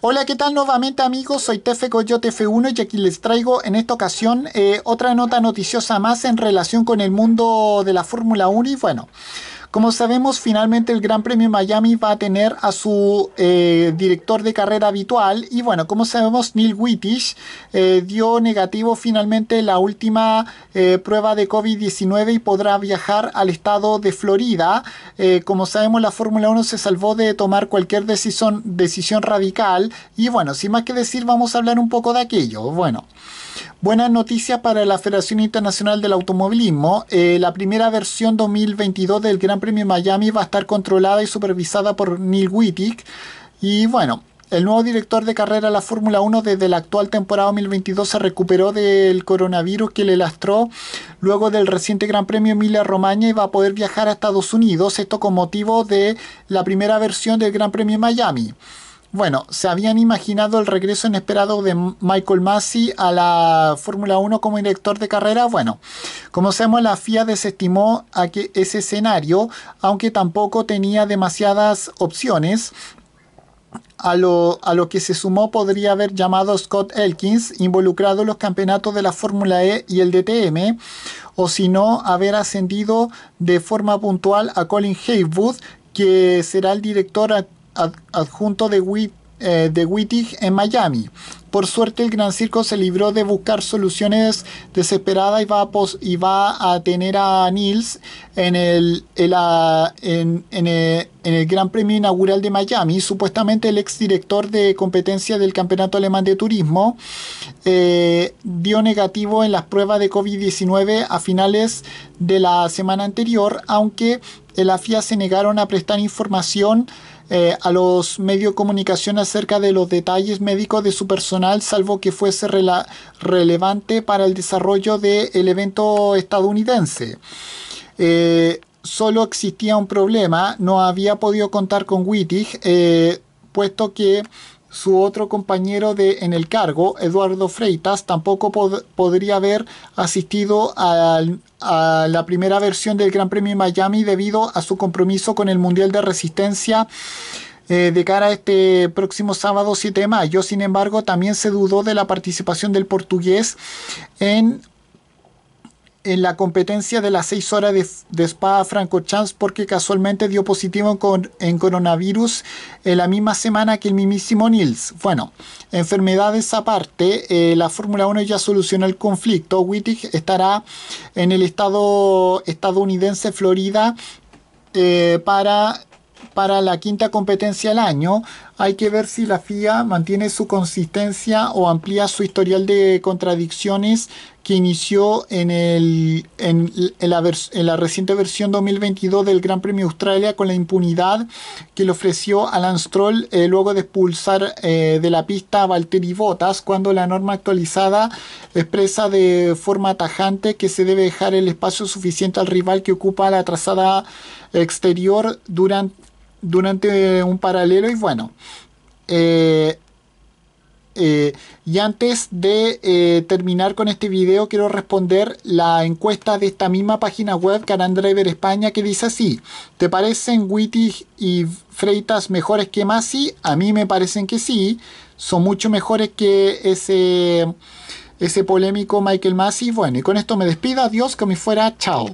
Hola, ¿qué tal nuevamente amigos? Soy Tefe Coyote F1 y aquí les traigo en esta ocasión eh, otra nota noticiosa más en relación con el mundo de la Fórmula 1 y bueno... Como sabemos, finalmente el Gran Premio Miami va a tener a su eh, director de carrera habitual y bueno, como sabemos, Neil Wittich eh, dio negativo finalmente la última eh, prueba de COVID-19 y podrá viajar al estado de Florida. como sabemos, la Fórmula 1 se salvó de tomar cualquier decisión, decisión radical y bueno, sin más que decir, vamos a hablar un poco de aquello. Bueno. Buenas noticias para la Federación Internacional del Automovilismo. Eh, la primera versión 2022 del Gran Premio Miami va a estar controlada y supervisada por Neil Wittig. Y bueno, el nuevo director de carrera de la Fórmula 1 desde la actual temporada 2022 se recuperó del coronavirus que le lastró luego del reciente Gran Premio Emilia Romagna y va a poder viajar a Estados Unidos, esto con motivo de la primera versión del Gran Premio Miami. Bueno, se habían imaginado el regreso inesperado de Michael Massey a la Fórmula 1 como director de carrera. Bueno, como sabemos, la FIA desestimó a que ese escenario, aunque tampoco tenía demasiadas opciones. A lo, que se sumó podría haber llamado Scott Elkins, involucrado en los campeonatos de la Fórmula E y el DTM, o si no, haber ascendido de forma puntual a Colin Haywood, que será el director adjunto de, eh, Wittig en Miami. Por suerte el Gran Circo se libró de buscar soluciones desesperadas y va a, y va a tener a Nils eh, en el, Gran Premio Inaugural de Miami, supuestamente el exdirector de competencia del Campeonato Alemán de Turismo, eh, dio negativo en las pruebas de COVID-19 a finales de la semana anterior, aunque la FIA se negaron a prestar información eh, a los medios de comunicación acerca de los detalles médicos de su personal, salvo que fuese relevante para el desarrollo del evento estadounidense. Eh, solo existía un problema, no había podido contar con Wittig, eh, puesto que su otro compañero de, en el cargo, Eduardo Freitas, tampoco podría haber asistido a, la primera versión del Gran Premio Miami debido a su compromiso con el Mundial de Resistencia eh, de cara a este próximo sábado 7 de mayo. Sin embargo, también se dudó de la participación del portugués en en la competencia de las 6 horas de, spa franco Chance porque casualmente dio positivo en, en coronavirus en la misma semana que el mismísimo Nils. Bueno, enfermedades aparte, eh, la Fórmula 1 ya solucionó el conflicto. Wittig estará en el estado estadounidense Florida eh, para para la quinta competencia del año hay que ver si la FIA mantiene su consistencia o amplía su historial de contradicciones que inició en, el, en, en, la, reciente versión 2022 del Gran Premio Australia con la impunidad que le ofreció Alan Stroll eh, luego de expulsar eh, de la pista a Valtteri Bottas cuando la norma actualizada expresa de forma tajante que se debe dejar el espacio suficiente al rival que ocupa la trazada exterior durante durante un paralelo y bueno. Eh, eh, y antes de eh, terminar con este video, quiero responder la encuesta de esta misma página web, Caran Driver España, que dice así: ¿Te parecen Wittig y Freitas mejores que Masi? A mí me parecen que sí, son mucho mejores que ese, ese polémico Michael Masi. Bueno, y con esto me despido, adiós, que me fuera, chao.